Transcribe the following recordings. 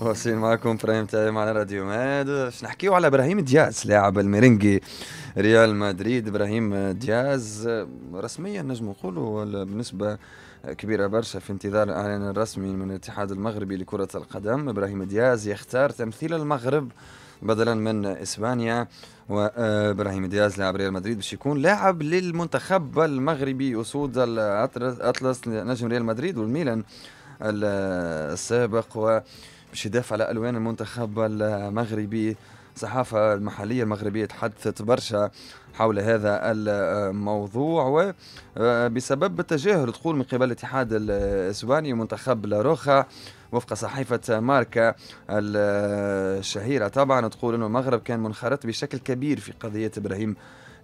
واصلين معكم برايم تايم على راديو ماد باش نحكيو على ابراهيم دياز لاعب الميرينجي ريال مدريد ابراهيم دياز رسميا نجم نقولوا بالنسبه كبيره برشا في انتظار الاعلان الرسمي من الاتحاد المغربي لكره القدم ابراهيم دياز يختار تمثيل المغرب بدلا من اسبانيا وابراهيم دياز لاعب ريال مدريد باش يكون لاعب للمنتخب المغربي اسود الاطلس نجم ريال مدريد والميلان السابق و باش يدافع على الوان المنتخب المغربي الصحافة المحلية المغربية تحدثت برشا حول هذا الموضوع وبسبب آه، التجاهل تقول من قبل الاتحاد الاسباني منتخب لاروخا وفق صحيفة ماركا الشهيرة طبعا تقول أن المغرب كان منخرط بشكل كبير في قضية إبراهيم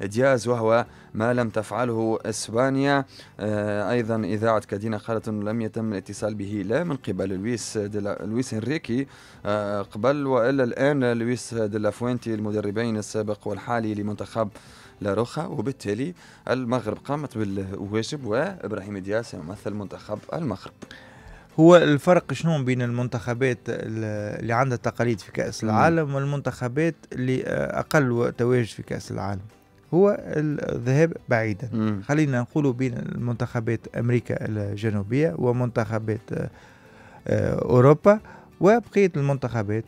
دياز وهو ما لم تفعله اسبانيا آه، ايضا اذاعه كادينا قالت انه لم يتم الاتصال به لا من قبل لويس دل... لويس انريكي آه، قبل والا الان لويس دلافوينتي المدربين السابق والحالي لمنتخب لا روخا وبالتالي المغرب قامت بالواجب وابراهيم دياس يمثل منتخب المغرب هو الفرق شنو بين المنتخبات اللي عندها تقاليد في كأس العالم والمنتخبات اللي آه، أقل تواجد في كأس العالم هو الذهاب بعيدا خلينا نقول بين منتخبات امريكا الجنوبيه ومنتخبات آه، اوروبا وبقيه المنتخبات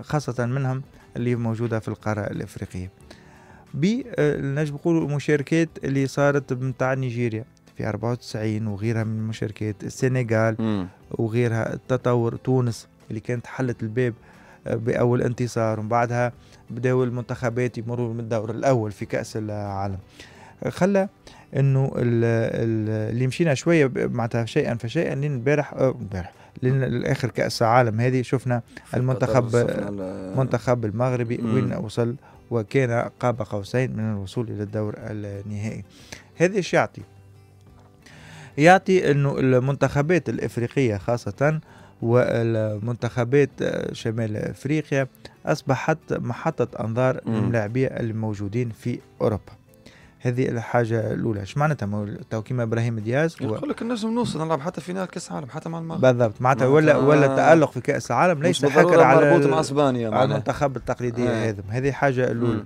خاصه منهم اللي موجوده في القاره الافريقيه بنجم آه، نقولوا المشاركات اللي صارت بتاع نيجيريا في 94 وغيرها من المشاركات السنغال وغيرها التطور تونس اللي كانت حلت الباب بأول انتصار ومن بعدها بداوا المنتخبات يمروا من الدور الأول في كأس العالم خلى انه اللي مشينا شويه معناتها شيئا فشيئا لين البارح امبارح آه، لاخر كاس العالم هذه شفنا المنتخب المنتخب المغربي وين وصل وكان قاب قوسين من الوصول الى الدور النهائي هذا ايش يعطي يعطي انه المنتخبات الافريقيه خاصه والمنتخبات شمال افريقيا اصبحت محطه انظار الملاعبيه الموجودين في اوروبا هذه الحاجة الأولى، اش معناتها تو كيما إبراهيم دياز يعني و... يقول لك نجم نوصل نلعب حتى في نهائي كأس العالم حتى مع المغرب بالضبط معناتها ولا آه. ولا التألق في كأس العالم ليس حكر على مربوط مع اسبانيا على المنتخب التقليدي آه. هذا، هذه حاجة الأولى.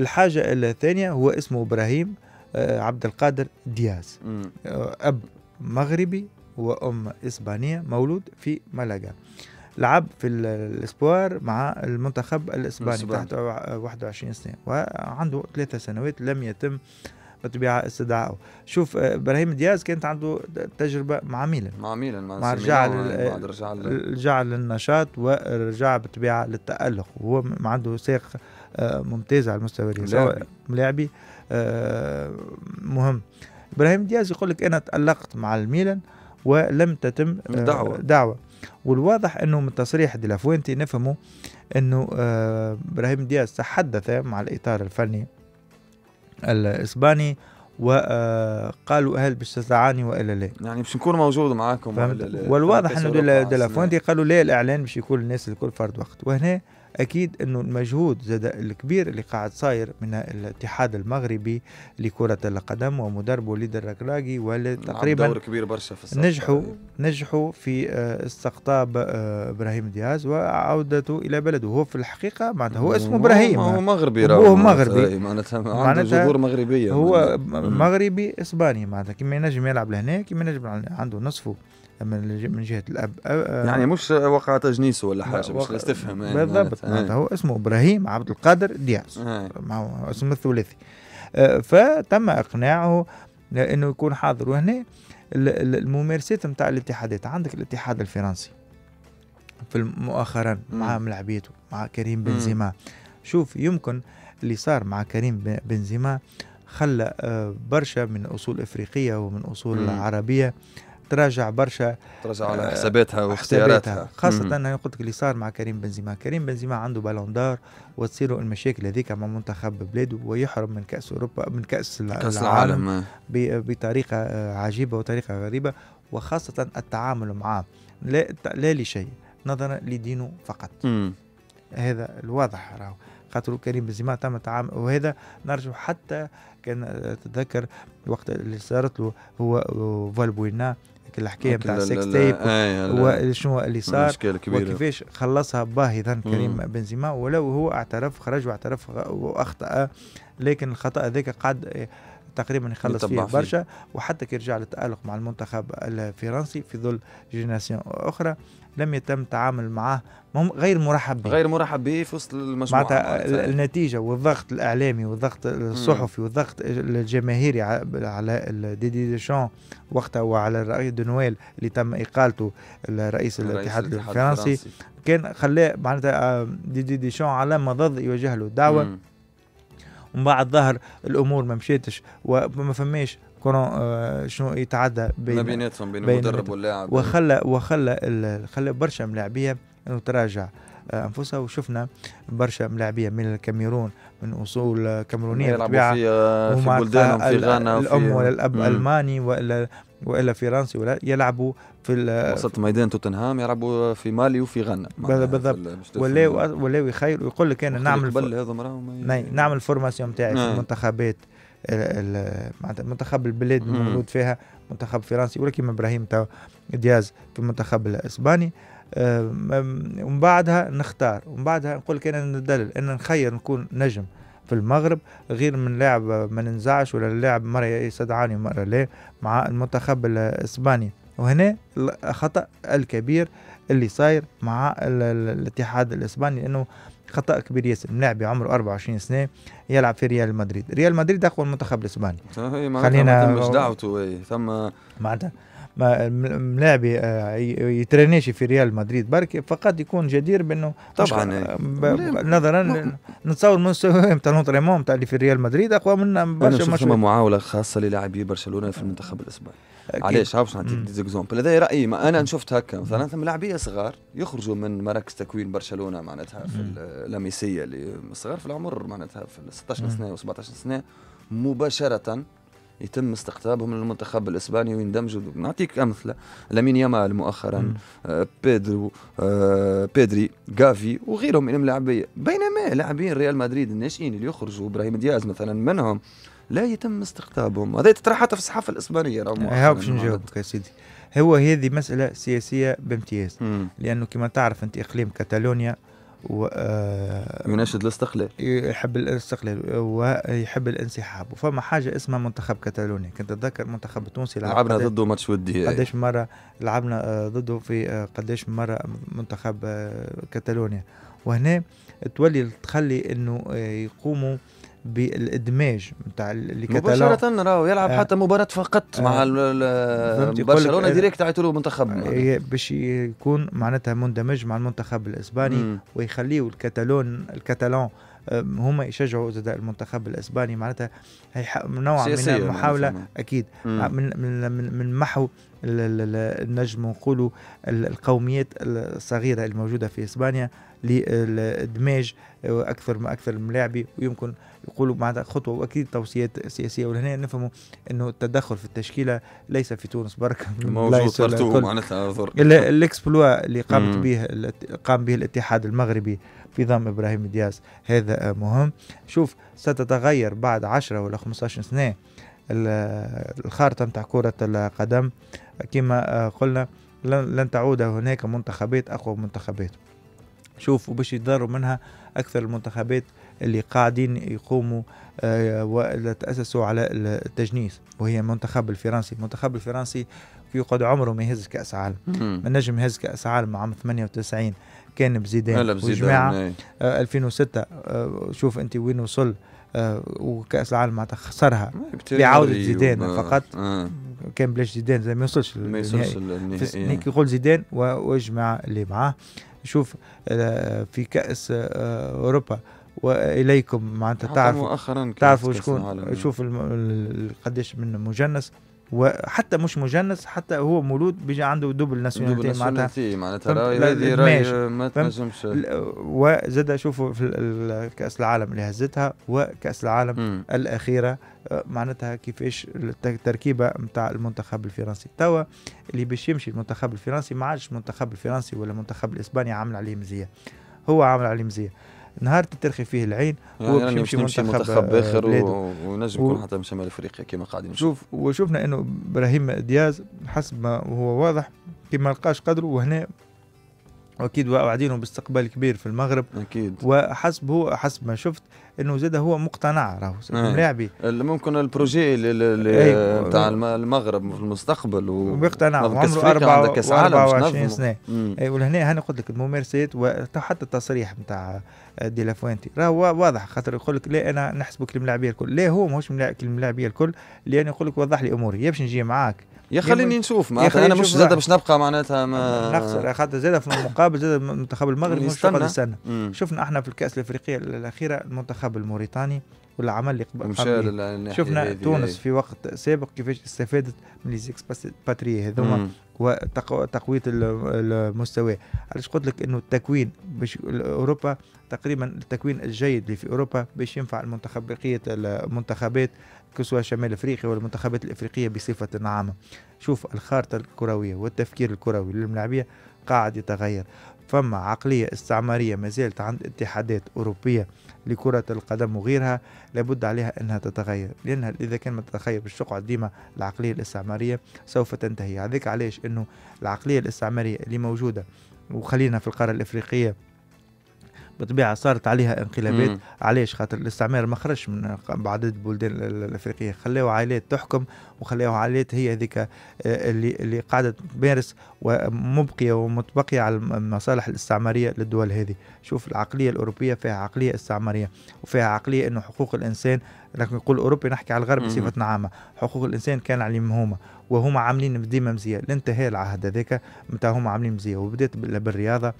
الحاجة الثانية هو اسمه إبراهيم آه، عبد القادر دياز آه، أب مغربي وأم إسبانية مولود في ملاجا لعب في الاسبوار مع المنتخب الاسباني تحت 21 سنه وعنده ثلاثة سنوات لم يتم بالطبيعه استدعائه شوف آه، ابراهيم دياز كانت عنده تجربه مع ميلان مع ميلان مع رجع رجع للنشاط ورجع بالطبيعه للتالق وهو عنده ساق آه، ممتاز على المستوى اليسار ملاعبي آه، مهم ابراهيم دياز يقول لك انا تالقت مع الميلان ولم تتم آه، دعوة, دعوة. والواضح انه من تصريح لافوينتي نفهموا انه آه، ابراهيم دياز تحدث مع الاطار الفني الاسباني وقالوا آه، هل باش تستعاني والا لا يعني باش نكون موجود معاكم والواضح انه لافوينتي قالوا لا الاعلان باش يكون الناس الكل فرد وقت وهنا اكيد انه المجهود زاد الكبير اللي قاعد صاير من الاتحاد المغربي لكره القدم ومدربه وليد الركراكي نعم، وتقريبا دور كبير برشا في نجحوا نجحوا في آه، استقطاب آه، ابراهيم دياز وعودته الى بلده هو في الحقيقه معناتها هو اسمه ابراهيم هو مغربي هو مغربي إيه، معناتها عنده جذور مغربيه هو مغربي اسباني معناتها كيما ينجم يلعب لهنا كيما ينجم عنده نصفه من جهه الاب يعني مش وقع تجنيسه ولا حاجه مش تفهم يعني بالضبط يعني هو اسمه ابراهيم عبد القادر دياس اسم إيه. اسمه الثلاثي فتم اقناعه انه يكون حاضر وهنا الممارسات نتاع الاتحادات عندك الاتحاد الفرنسي في مؤخرا مع ملعبيته مع كريم بنزيما شوف يمكن اللي صار مع كريم بنزيما خلى برشا من اصول افريقيه ومن اصول مم. عربيه تراجع برشا تراجع على آه، حساباتها واختياراتها خاصة انا قلت لك اللي صار مع كريم بنزيما، كريم بنزيما عنده بالون دار وتصير المشاكل هذيك مع منتخب بلاده ويحرم من كأس اوروبا من كأس, كأس العالم, العالم. آه. بطريقة آه، عجيبة وطريقة غريبة وخاصة التعامل معه لا لا لشيء نظرا لدينه فقط. مم. هذا الواضح راهو خاطر كريم بنزيما تم تعامل وهذا نرجع حتى كان تتذكر وقت اللي صارت له هو فالبوينا هذيك الحكايه نتاع السكس تيب وشنو اللي صار وكيفاش خلصها باهظا ظن كريم بنزيما ولو هو اعترف خرج واعترف واخطا لكن الخطا هذاك قعد آه، تقريبا يخلص فيه برشا وحتى كي رجع للتالق مع المنتخب الفرنسي في ظل جينيراسيون اخرى لم يتم التعامل معه غير مرحب به غير مرحب به في وسط المجموعه معناتها النتيجه والضغط الاعلامي والضغط الصحفي والضغط الجماهيري على ديدي ديشون وقتها وعلى الرئيس دونويل اللي تم اقالته الرئيس الاتحاد الفرنسي كان خلاه معناتها آه، ديدي ديشون على مضض يوجه له دعوه ومن بعد ظهر الامور ما مشيتش وما فماش كانوا آه، شنو يتعدى بين ما بيناتهم بين المدرب واللاعب وخلى وخلى خلى برشا ملاعبيه انه تراجع آه، انفسها وشفنا برشا ملاعبيه من الكاميرون من اصول كاميرونيه يلعبوا في آه، في بلدانهم في غانا الام ولا الاب الماني والا والا فرنسي ولا يلعبوا في وسط ميدان توتنهام يلعبوا في مالي وفي غانا بالضبط ولاو ولاو يخير ويقول لك انا نعمل نعم، نعمل الفورماسيون نتاعي في نعم. المنتخبات منتخب البلاد الموجود فيها منتخب فرنسي ولا كيما ابراهيم دياز في المنتخب الاسباني آه، ومن بعدها نختار ومن بعدها نقول لك انا ندلل انا نخير نكون نجم في المغرب غير من لاعب ما ننزعش ولا لاعب مره يستدعاني مره لا مع المنتخب الاسباني وهنا الخطأ الكبير اللي صاير مع الاتحاد الإسباني لأنه خطأ كبير ياسر لاعب عمره 24 سنة يلعب في ريال مدريد ريال مدريد أقوى المنتخب الإسباني إيه، خلينا مش دعوته إيه، ثم معناتها ملاعبي آه، يترينيش في ريال مدريد برك فقط يكون جدير بانه طبعا إيه. نظرا نتصور مستوى نتاع لونتريمون تاع اللي في ريال مدريد اقوى من برشا مش معاوله خاصه للاعبي برشلونه في المنتخب الاسباني علاش عارف نعطيك دي زيكزومبل هذا رايي ما انا شفت هكا مثلا ثم لاعبيه صغار يخرجوا من مراكز تكوين برشلونه معناتها في لاميسيه اللي صغار في العمر معناتها في 16 سنه و17 سنه مباشره يتم استقطابهم للمنتخب الاسباني ويندمجوا نعطيك امثله لامين يامال مؤخرا آه بيدرو آه بيدري جافي وغيرهم من اللاعبيه بينما لاعبين ريال مدريد الناشئين اللي يخرجوا ابراهيم دياز مثلا منهم لا يتم استقطابهم هذا تطرح حتى في الصحافه الاسبانيه راهو باش نجاوبك يا سيدي هو هذه مساله سياسيه بامتياز لانه كما تعرف انت اقليم كاتالونيا و آه، يناشد الاستقلال يحب الاستقلال ويحب الانسحاب وفما حاجه اسمها منتخب كتالوني كنت اتذكر منتخب التونسي لعبنا ضده ماتش ودي قداش مره لعبنا آه، ضده في آه، قداش مره منتخب كتالونيا وهنا تولي تخلي انه يقوموا بالادماج نتاع اللي الكتالون مباشره راهو يلعب آه حتى مباراه فقط آه مع برشلونه ديريكت عيطوا له منتخب آه باش يكون معناتها مندمج مع المنتخب الاسباني ويخليه الكتالون الكتالون آه، هما يشجعوا زاد المنتخب الاسباني معناتها نوع من المحاوله اكيد آه، من من من محو النجم نقولوا القوميات الصغيرة الموجودة في إسبانيا لادماج اكثر ما اكثر الملاعبي ويمكن يقولوا معناتها خطوه واكيد توصيات سياسيه ولهنا نفهموا انه التدخل في التشكيله ليس في تونس برك موجود معناتها الاكسبلوا اللي قامت به قام به الاتحاد المغربي في ضم ابراهيم دياز هذا مهم شوف ستتغير بعد 10 ولا 15 سنه الخارطة نتاع كرة القدم كما آه، قلنا لن تعود هناك منتخبات أقوى منتخبات شوفوا باش يتضروا منها أكثر المنتخبات اللي قاعدين يقوموا آه، وتأسسوا على التجنيس وهي المنتخب الفرنسي المنتخب الفرنسي يقعد عمره ما يهز كأس عالم من نجم يهز كأس عالم عام 98 كان بزيدان وجماعة 2006 إيه. آه، شوف أنت وين وصل آه، وكاس العالم معناتها خسرها بعوده زيدان آه، فقط آه. كان بلاش زيدان زي ما يوصلش ما يوصلش النهائي آه. يقول زيدان واجمع اللي معاه شوف في كاس اوروبا واليكم معناتها تعرفوا تعرفوا شكون شوف قديش من مجنس وحتى مش مجنس حتى هو مولود بيجي عنده دبل ناسيوناليتي معناتها معناتها راي ما تنجمش وزاد شوفوا في كاس العالم اللي هزتها وكاس العالم مم. الاخيره آه، معناتها كيفاش التركيبه نتاع المنتخب الفرنسي توا اللي باش يمشي المنتخب الفرنسي ما عادش المنتخب الفرنسي ولا المنتخب الاسباني عامل عليه مزيه هو عامل عليه مزيه نهار تترخي فيه العين يعني هو يعني باش يمشي منتخب, منتخب اخر ونجم يكون و... حتى من شمال افريقيا كما قاعدين نشوف وشوفنا انه ابراهيم دياز حسب ما هو واضح كما لقاش قدره وهنا واكيد واعدينه باستقبال كبير في المغرب اكيد وحسب هو حسب ما شفت انه زاد هو مقتنع راهو نعم. ملاعبي ممكن البروجي اللي نتاع المغرب في المستقبل و... عمره 24 سنه اي ولهنا هاني قلت لك الممارسات وحتى التصريح نتاع دي لافوينتي راهو واضح خاطر يقول لك لا انا نحسبك الملاعبيه الكل لا هو ماهوش الملاعبيه الكل لان يقول لك وضح لي اموري يا باش نجي معاك يا خليني نشوف ما انا مش زاد باش نبقى معناتها ما نخسر خاطر زاد في المقابل زاد منتخب المغرب مش قبل السنه شفنا احنا في الكاس الافريقيه الاخيره المنتخب الموريتاني والعمل اللي شفنا تونس في وقت سابق كيفاش استفادت من لي زيكس باتري هذوما وتقويه المستوى علاش قلت لك انه التكوين باش اوروبا تقريبا التكوين الجيد اللي في اوروبا باش ينفع المنتخب بقيه المنتخبات كسوة شمال افريقيا والمنتخبات الافريقيه بصفه عامه شوف الخارطه الكرويه والتفكير الكروي للملاعبيه قاعد يتغير فما عقليه استعماريه ما زالت عند اتحادات اوروبيه لكرة القدم وغيرها لابد عليها أنها تتغير لأنها إذا كان ما تتغير بالشقعة ديما العقلية الاستعمارية سوف تنتهي هذيك علاش أنه العقلية الاستعمارية اللي موجودة وخلينا في القارة الإفريقية بالطبيعه صارت عليها انقلابات مم. علاش خاطر الاستعمار ما خرجش من بعض البلدان الافريقيه خلاو عائلات تحكم وخلاو عائلات هي هذيك آه، اللي اللي قاعده تمارس ومبقيه ومتبقيه على المصالح الاستعماريه للدول هذه شوف العقليه الاوروبيه فيها عقليه استعماريه وفيها عقليه انه حقوق الانسان لكن نقول أوروبي نحكي على الغرب بصفة عامة حقوق الإنسان كان عليهم هما وهما عاملين ديما مزية لانتهاء العهد هذاك متاع هما عاملين مزية وبدأت بالرياضة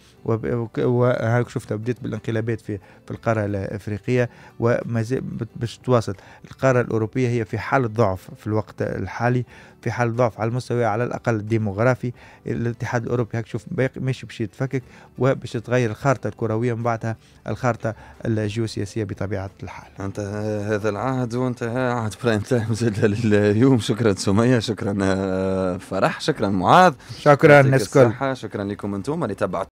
وهاك شفتها بدأت بالانقلابات في في القارة الأفريقية باش تواصل القارة الأوروبية هي في حالة ضعف في الوقت الحالي في حالة ضعف على المستوى على الأقل الديموغرافي الاتحاد الأوروبي هاك شوف ماشي باش يتفكك وباش تغير الخارطة الكروية من بعدها الخارطة الجيوسياسية بطبيعة الحال. أنت هذا العام عاد وانتهى عهد برايم تايم زاد لليوم شكرا سمية شكرا آه، فرح شكرا معاذ شكرا نشكر شكرا لكم انتم اللي تبعتوا